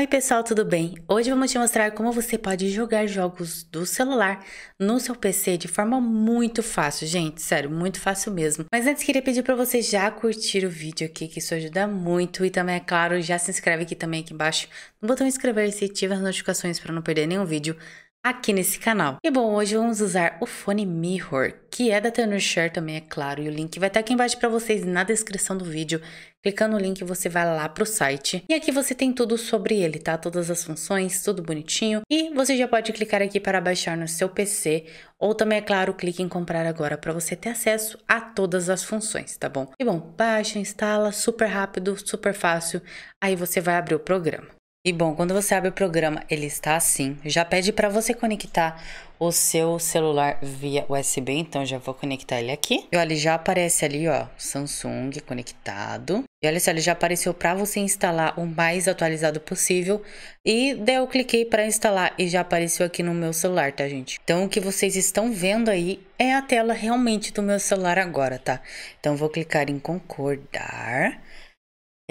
Oi pessoal, tudo bem? Hoje vamos te mostrar como você pode jogar jogos do celular no seu PC de forma muito fácil, gente, sério, muito fácil mesmo. Mas antes queria pedir para você já curtir o vídeo aqui, que isso ajuda muito e também, é claro, já se inscreve aqui também aqui embaixo no botão inscrever-se e ativa as notificações para não perder nenhum vídeo aqui nesse canal. E bom, hoje vamos usar o fone Mirror, que é da Share também, é claro, e o link vai estar aqui embaixo para vocês na descrição do vídeo. Clicando no link você vai lá para o site e aqui você tem tudo sobre ele, tá? Todas as funções, tudo bonitinho. E você já pode clicar aqui para baixar no seu PC ou também, é claro, clique em comprar agora para você ter acesso a todas as funções, tá bom? E bom, baixa, instala, super rápido, super fácil, aí você vai abrir o programa. E bom, quando você abre o programa, ele está assim. Já pede para você conectar o seu celular via USB, então já vou conectar ele aqui. E olha, já aparece ali, ó, Samsung conectado. E olha só, ele já apareceu para você instalar o mais atualizado possível. E daí eu cliquei para instalar e já apareceu aqui no meu celular, tá, gente? Então o que vocês estão vendo aí é a tela realmente do meu celular agora, tá? Então vou clicar em concordar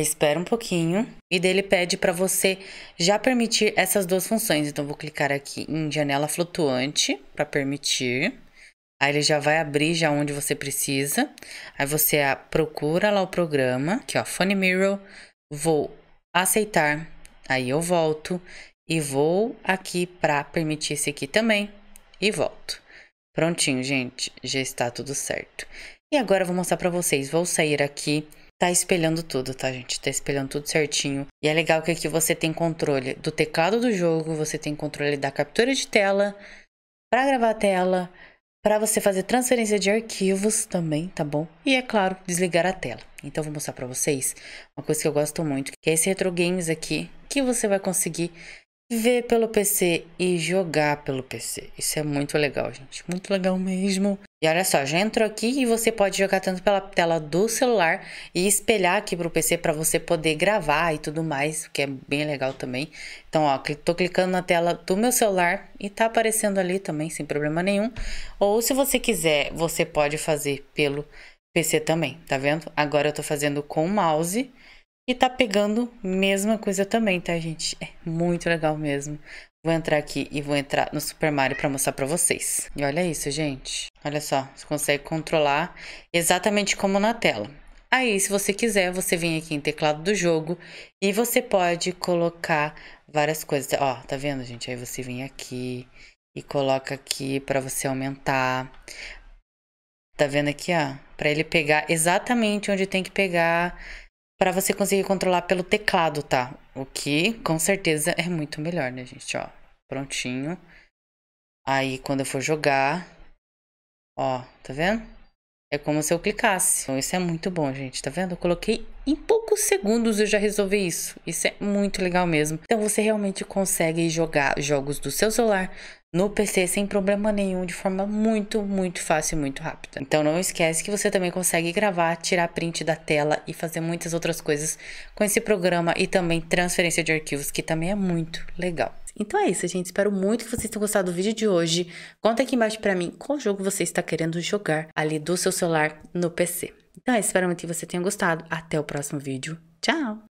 espera um pouquinho e dele pede para você já permitir essas duas funções. Então vou clicar aqui em janela flutuante para permitir. Aí ele já vai abrir já onde você precisa. Aí você procura lá o programa, que ó, Funny Mirror, vou aceitar. Aí eu volto e vou aqui para permitir esse aqui também e volto. Prontinho, gente, já está tudo certo. E agora eu vou mostrar para vocês. Vou sair aqui tá espelhando tudo, tá, gente? Tá espelhando tudo certinho. E é legal que aqui você tem controle do teclado do jogo, você tem controle da captura de tela, para gravar a tela, para você fazer transferência de arquivos também, tá bom? E é claro, desligar a tela. Então vou mostrar para vocês uma coisa que eu gosto muito, que é esse Retro Games aqui, que você vai conseguir ver pelo PC e jogar pelo PC. Isso é muito legal, gente, muito legal mesmo. E olha só, já entrou aqui e você pode jogar tanto pela tela do celular e espelhar aqui para o PC para você poder gravar e tudo mais, que é bem legal também. Então, ó, tô clicando na tela do meu celular e tá aparecendo ali também, sem problema nenhum. Ou se você quiser, você pode fazer pelo PC também, tá vendo? Agora eu tô fazendo com o mouse e tá pegando mesma coisa também, tá, gente? É muito legal mesmo. Vou entrar aqui e vou entrar no Super Mario pra mostrar pra vocês. E olha isso, gente. Olha só, você consegue controlar exatamente como na tela. Aí, se você quiser, você vem aqui em teclado do jogo e você pode colocar várias coisas. Ó, tá vendo, gente? Aí você vem aqui e coloca aqui para você aumentar. Tá vendo aqui, ó? Para ele pegar exatamente onde tem que pegar para você conseguir controlar pelo teclado, tá? O que com certeza é muito melhor, né, gente? Ó, prontinho. Aí quando eu for jogar, ó, tá vendo? É como se eu clicasse. Então, isso é muito bom, gente. Tá vendo? Eu coloquei em poucos segundos eu já resolvi isso. Isso é muito legal mesmo. Então você realmente consegue jogar jogos do seu celular, no PC sem problema nenhum, de forma muito, muito fácil e muito rápida. Então não esquece que você também consegue gravar, tirar print da tela e fazer muitas outras coisas com esse programa e também transferência de arquivos, que também é muito legal. Então é isso, gente. Espero muito que vocês tenham gostado do vídeo de hoje. Conta aqui embaixo para mim qual jogo você está querendo jogar ali do seu celular no PC. Então é, espero muito que você tenha gostado. Até o próximo vídeo. Tchau!